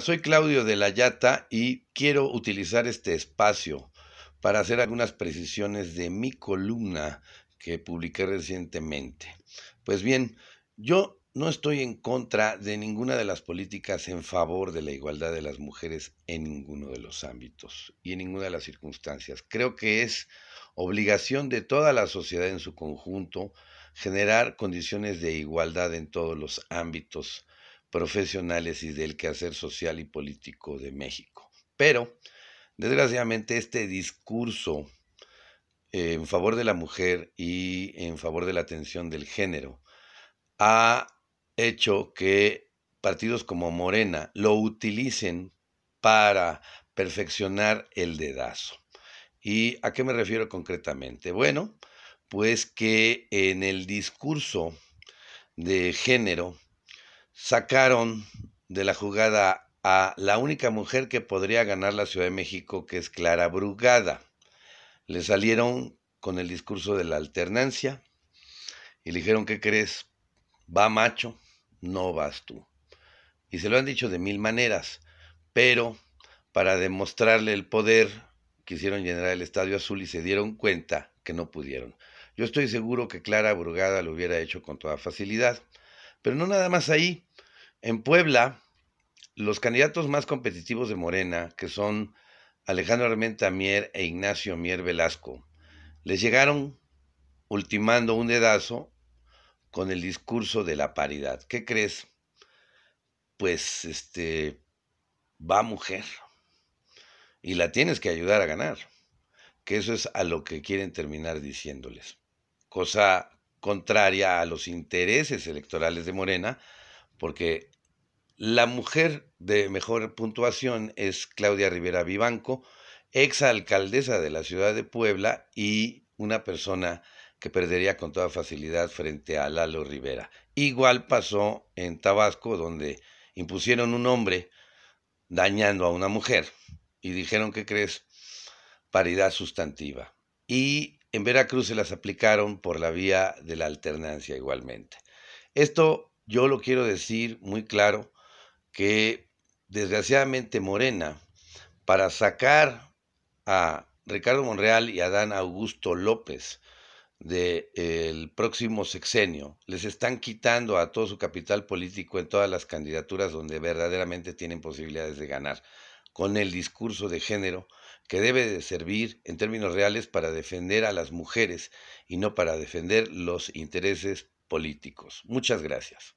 soy Claudio de la Yata y quiero utilizar este espacio para hacer algunas precisiones de mi columna que publiqué recientemente. Pues bien, yo no estoy en contra de ninguna de las políticas en favor de la igualdad de las mujeres en ninguno de los ámbitos y en ninguna de las circunstancias. Creo que es obligación de toda la sociedad en su conjunto generar condiciones de igualdad en todos los ámbitos profesionales y del quehacer social y político de México. Pero, desgraciadamente, este discurso en favor de la mujer y en favor de la atención del género ha hecho que partidos como Morena lo utilicen para perfeccionar el dedazo. ¿Y a qué me refiero concretamente? Bueno, pues que en el discurso de género sacaron de la jugada a la única mujer que podría ganar la Ciudad de México, que es Clara Brugada. Le salieron con el discurso de la alternancia y le dijeron, que crees? Va macho, no vas tú. Y se lo han dicho de mil maneras, pero para demostrarle el poder, quisieron llenar el Estadio Azul y se dieron cuenta que no pudieron. Yo estoy seguro que Clara Brugada lo hubiera hecho con toda facilidad. Pero no nada más ahí. En Puebla, los candidatos más competitivos de Morena, que son Alejandro Armenta Mier e Ignacio Mier Velasco, les llegaron ultimando un dedazo con el discurso de la paridad. ¿Qué crees? Pues este va mujer y la tienes que ayudar a ganar, que eso es a lo que quieren terminar diciéndoles. Cosa contraria a los intereses electorales de Morena, porque la mujer de mejor puntuación es Claudia Rivera Vivanco, ex alcaldesa de la ciudad de Puebla y una persona que perdería con toda facilidad frente a Lalo Rivera. Igual pasó en Tabasco, donde impusieron un hombre dañando a una mujer y dijeron, que crees? Paridad sustantiva. Y en Veracruz se las aplicaron por la vía de la alternancia igualmente. Esto yo lo quiero decir muy claro, que desgraciadamente Morena, para sacar a Ricardo Monreal y a Dan Augusto López del de, eh, próximo sexenio, les están quitando a todo su capital político en todas las candidaturas donde verdaderamente tienen posibilidades de ganar con el discurso de género que debe de servir en términos reales para defender a las mujeres y no para defender los intereses políticos. Muchas gracias.